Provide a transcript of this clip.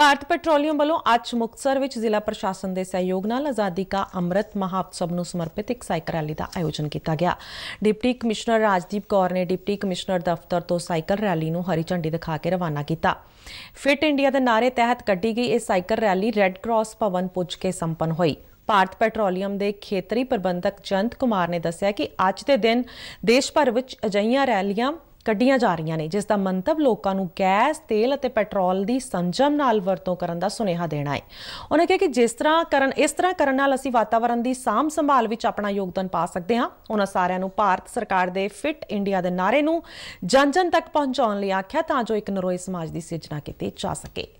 Bharat petroleum ਵੱਲੋਂ ਅੱਜ ਮੁਕਤਸਰ ਵਿੱਚ ਜ਼ਿਲ੍ਹਾ ਪ੍ਰਸ਼ਾਸਨ ਦੇ ਸਹਿਯੋਗ ਨਾਲ ਆਜ਼ਾਦੀ ਕਾ ਅੰਮ੍ਰਿਤ ਮਹਾਉਤਸਵ ਨੂੰ ਸਮਰਪਿਤ ਇੱਕ ਸਾਈਕਲ ਰੈਲੀ ਦਾ ਆਯੋਜਨ ਕੀਤਾ ਗਿਆ ਡਿਪਟੀ ਕਮਿਸ਼ਨਰ ਰਾਜਦੀਪ ਕੌਰ ਨੇ ਡਿਪਟੀ ਕਮਿਸ਼ਨਰ ਦਫ਼ਤਰ ਤੋਂ ਸਾਈਕਲ ਰੈਲੀ ਨੂੰ ਹਰੀ ਝੰਡੀ ਦਿਖਾ ਕੇ ਰਵਾਨਾ ਕੀਤਾ ਫਿਟ ਇੰਡੀਆ ਦੇ ਨਾਰੇ ਤਹਿਤ ਕੱਢੀ ਗਈ ਇਹ ਸਾਈਕਲ ਰੈਲੀ ਰੈੱਡ ਕਰਾਸ ਭਵਨ ਪੁੱਜ ਕੇ ਸੰਪੰਨ ਹੋਈ ਭਾਰਤ ਪੈਟਰੋਲੀਅਮ ਦੇ ਖੇਤਰੀ ਪ੍ਰਬੰਧਕ ਜੰਤ ਕੁਮਾਰ ਨੇ ਦੱਸਿਆ ਕਿ ਅੱਜ ਦੇ ਦਿਨ ਦੇਸ਼ ਭਰ ਵਿੱਚ ਅਜਈਆਂ ਰੈਲੀਆਂ ਕੱਢੀਆਂ ਜਾ ਰਹੀਆਂ ਨੇ ਜਿਸ ਦਾ ਮੰਤਵ ਲੋਕਾਂ ਨੂੰ ਗੈਸ, ਤੇਲ ਅਤੇ ਪੈਟਰੋਲ ਦੀ ਸੰਜਮ ਨਾਲ ਵਰਤੋਂ ਕਰਨ ਦਾ ਸੁਨੇਹਾ ਦੇਣਾ ਹੈ। ਉਹਨਾਂ ਕਿਹਾ ਕਿ ਜਿਸ ਤਰ੍ਹਾਂ ਕਰਨ ਇਸ ਤਰ੍ਹਾਂ ਕਰਨ ਨਾਲ ਅਸੀਂ ਵਾਤਾਵਰਣ ਦੀ ਸਾਂਭ ਸੰਭਾਲ ਵਿੱਚ ਆਪਣਾ ਯੋਗਦਾਨ ਪਾ ਸਕਦੇ ਹਾਂ। ਉਹਨਾਂ ਸਾਰਿਆਂ ਨੂੰ ਭਾਰਤ ਸਰਕਾਰ ਦੇ ਫਿਟ ਇੰਡੀਆ ਦੇ ਨਾਰੇ ਨੂੰ ਜਨ-ਜਨ ਤੱਕ ਪਹੁੰਚਾਉਣ ਲਈ ਆਖਿਆ ਤਾਂ ਜੋ ਇੱਕ ਨਰੋਏ ਸਮਾਜ ਦੀ ਸਿਰਜਣਾ ਕੀਤੀ ਜਾ ਸਕੇ।